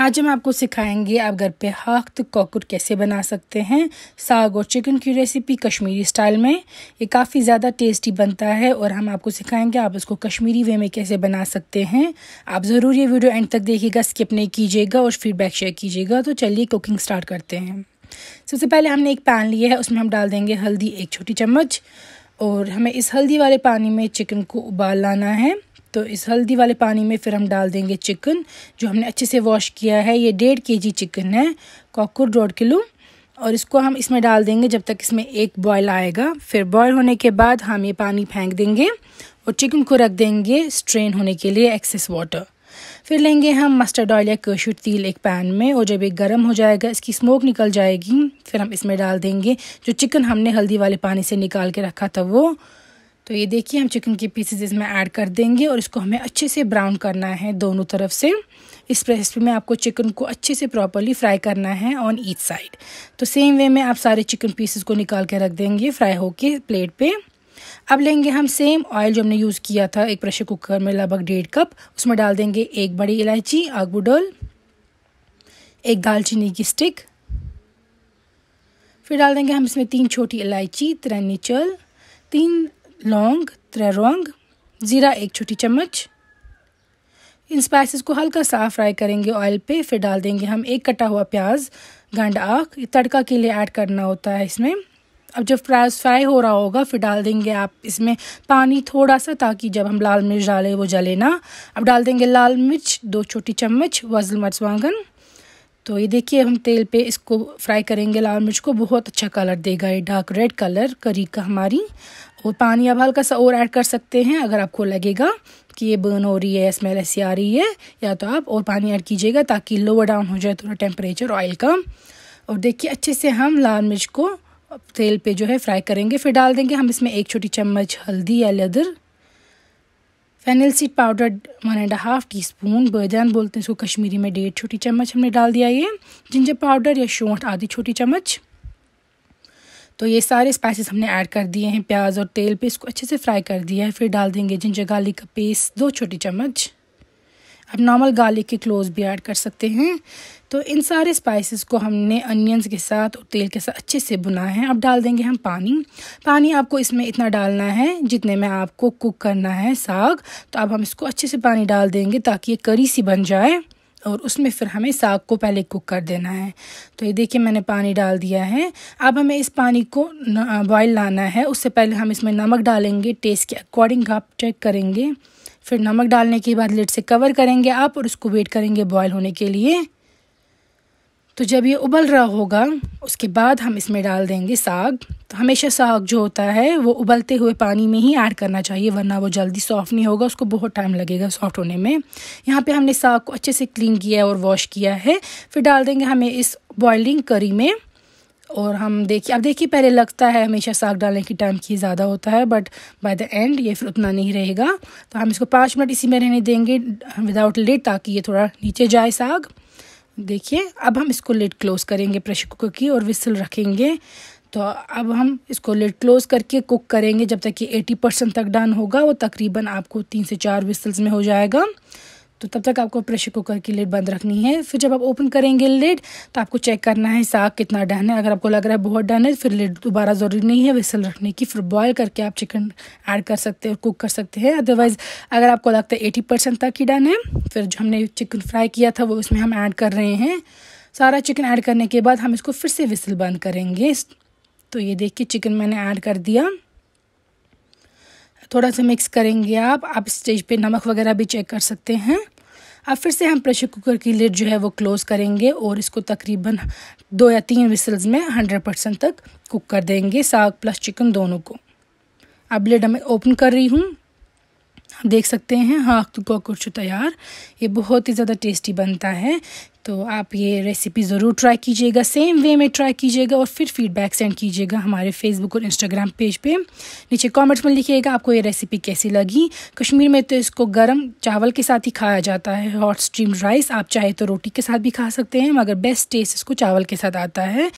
आज हम आपको सिखाएंगे आप घर पे हाख्त कॉकुट कैसे बना सकते हैं साग और चिकन की रेसिपी कश्मीरी स्टाइल में ये काफ़ी ज़्यादा टेस्टी बनता है और हम आपको सिखाएंगे आप इसको कश्मीरी वे में कैसे बना सकते हैं आप ज़रूर ये वीडियो एंड तक देखिएगा स्किप नहीं कीजिएगा और फीडबैक शेयर कीजिएगा तो चलिए कुकिंग स्टार्ट करते हैं सबसे पहले हमने एक पैन लिया है उसमें हम डाल देंगे हल्दी एक छोटी चम्मच और हमें इस हल्दी वाले पानी में चिकन को उबाल लाना है तो इस हल्दी वाले पानी में फिर हम डाल देंगे चिकन जो हमने अच्छे से वॉश किया है ये डेढ़ के जी चिकन है कॉकुर डेढ़ किलो और इसको हम इसमें डाल देंगे जब तक इसमें एक बॉयल आएगा फिर बॉयल होने के बाद हम ये पानी फेंक देंगे और चिकन को रख देंगे स्ट्रेन होने के लिए एक्सेस वाटर फिर लेंगे हम मस्टर्ड ऑयल या कशूर तिल एक पैन में और जब ये गर्म हो जाएगा इसकी स्मोक निकल जाएगी फिर हम इसमें डाल देंगे जो चिकन हमने हल्दी वाले पानी से निकाल के रखा था वो तो ये देखिए हम चिकन के पीसेज इसमें ऐड कर देंगे और इसको हमें अच्छे से ब्राउन करना है दोनों तरफ से इस रेसिपी में आपको चिकन को अच्छे से प्रॉपरली फ्राई करना है ऑन ईच साइड तो सेम वे में आप सारे चिकन पीसेस को निकाल के रख देंगे फ्राई होके प्लेट पे अब लेंगे हम सेम ऑयल जो हमने यूज़ किया था एक प्रेशर कुकर में लगभग डेढ़ कप उसमें डाल देंगे एक बड़ी इलायची आगबुडोल एक दालचीनी की स्टिक फिर डाल देंगे हम इसमें तीन छोटी इलायची तिरनी चल तीन लौंग त्रेरोंग ज़ीरा एक छोटी चम्मच इन स्पाइसेस को हल्का सा फ्राई करेंगे ऑयल पे फिर डाल देंगे हम एक कटा हुआ प्याज गंड आख तड़का के लिए ऐड करना होता है इसमें अब जब प्याज फ्राई हो रहा होगा फिर डाल देंगे आप इसमें पानी थोड़ा सा ताकि जब हम लाल मिर्च डालें वो जले ना अब डाल देंगे लाल मिर्च दो छोटी चम्मच वजल वांगन तो ये देखिए हम तेल पे इसको फ्राई करेंगे लाल मिर्च को बहुत अच्छा कलर देगा ये डार्क रेड कलर करी का हमारी और पानी आप हल्का सा और ऐड कर सकते हैं अगर आपको लगेगा कि ये बर्न हो रही है स्मेल ऐसी आ रही है या तो आप और पानी ऐड कीजिएगा ताकि लोअर डाउन हो जाए थोड़ा टेम्परेचर ऑयल का और देखिए अच्छे से हम लाल मिर्च को तेल पे जो है फ्राई करेंगे फिर डाल देंगे हम इसमें एक छोटी चम्मच हल्दी या लेदर fennel seed powder one and half teaspoon बैदान बोलते हैं इसको कश्मीरी में डेढ़ छोटी चम्मच हमने डाल दिया ये जिंजर पाउडर या शोंठ आधी छोटी चम्मच तो ये सारे स्पाइसेस हमने ऐड कर दिए हैं प्याज और तेल पे इसको अच्छे से फ्राई कर दिया है फिर डाल देंगे जिंजर गार्लिक का पेस्ट दो छोटी चम्मच आप नॉर्मल गार्लिक के क्लोज भी ऐड कर सकते हैं तो इन सारे स्पाइसेस को हमने अनियंस के साथ और तेल के साथ अच्छे से भुना है अब डाल देंगे हम पानी पानी आपको इसमें इतना डालना है जितने में आपको कुक करना है साग तो अब हम इसको अच्छे से पानी डाल देंगे ताकि ये करी सी बन जाए और उसमें फिर हमें साग को पहले कुक कर देना है तो ये देखिए मैंने पानी डाल दिया है अब हमें इस पानी को बॉईल लाना है उससे पहले हम इसमें नमक डालेंगे टेस्ट के अकॉर्डिंग आप चेक करेंगे फिर नमक डालने के बाद लिट से कवर करेंगे आप और उसको वेट करेंगे बॉयल होने के लिए तो जब ये उबल रहा होगा उसके बाद हम इसमें डाल देंगे साग तो हमेशा साग जो होता है वो उबलते हुए पानी में ही ऐड करना चाहिए वरना वो जल्दी सॉफ़्ट नहीं होगा उसको बहुत टाइम लगेगा सॉफ़्ट होने में यहाँ पे हमने साग को अच्छे से क्लीन किया है और वॉश किया है फिर डाल देंगे हमें इस बॉइलिंग करी में और हम देखिए अब देखिए पहले लगता है हमेशा साग डालने की टाइम की ज़्यादा होता है बट बाय द एंड ये फिर उतना नहीं रहेगा तो हम इसको पाँच मिनट इसी में रहने देंगे विदाउट लेट ताकि ये थोड़ा नीचे जाए साग देखिए अब हम इसको लेट क्लोज़ करेंगे प्रेशर कुकर की और विसल रखेंगे तो अब हम इसको लेट क्लोज़ करके कुक करेंगे जब तक कि एटी परसेंट तक डन होगा वो तकरीबन आपको तीन से चार विसल्स में हो जाएगा तो तब तक आपको प्रेशर कुकर की लिड बंद रखनी है फिर जब आप ओपन करेंगे लिड तो आपको चेक करना है साग कितना डन है अगर आपको लग रहा है बहुत डन है फिर लिड दोबारा ज़रूरी नहीं है विसल रखने की फिर बॉयल करके आप चिकन ऐड कर सकते हैं और कुक कर सकते हैं अदरवाइज़ अगर आपको लगता है एटी परसेंट तक ही डन है फिर जो हमने चिकन फ्राई किया था वो उसमें हम ऐड कर रहे हैं सारा चिकन ऐड करने के बाद हम इसको फिर से विसल बंद करेंगे तो ये देखिए चिकन मैंने ऐड कर दिया थोड़ा सा मिक्स करेंगे आप आप स्टेज पे नमक वगैरह भी चेक कर सकते हैं अब फिर से हम प्रेशर कुकर की लिड जो है वो क्लोज़ करेंगे और इसको तकरीबन दो या तीन विसल्स में हंड्रेड परसेंट तक कुक कर देंगे साग प्लस चिकन दोनों को अब लिड मैं ओपन कर रही हूँ देख सकते हैं हाँ तो कॉकरोच तैयार ये बहुत ही ज़्यादा टेस्टी बनता है तो आप ये रेसिपी ज़रूर ट्राई कीजिएगा सेम वे में ट्राई कीजिएगा और फिर फीडबैक सेंड कीजिएगा हमारे फेसबुक और इंस्टाग्राम पेज पे नीचे कमेंट्स में लिखिएगा आपको ये रेसिपी कैसी लगी कश्मीर में तो इसको गर्म चावल के साथ ही खाया जाता है हॉट स्टीम राइस आप चाहे तो रोटी के साथ भी खा सकते हैं मगर बेस्ट टेस्ट इसको चावल के साथ आता है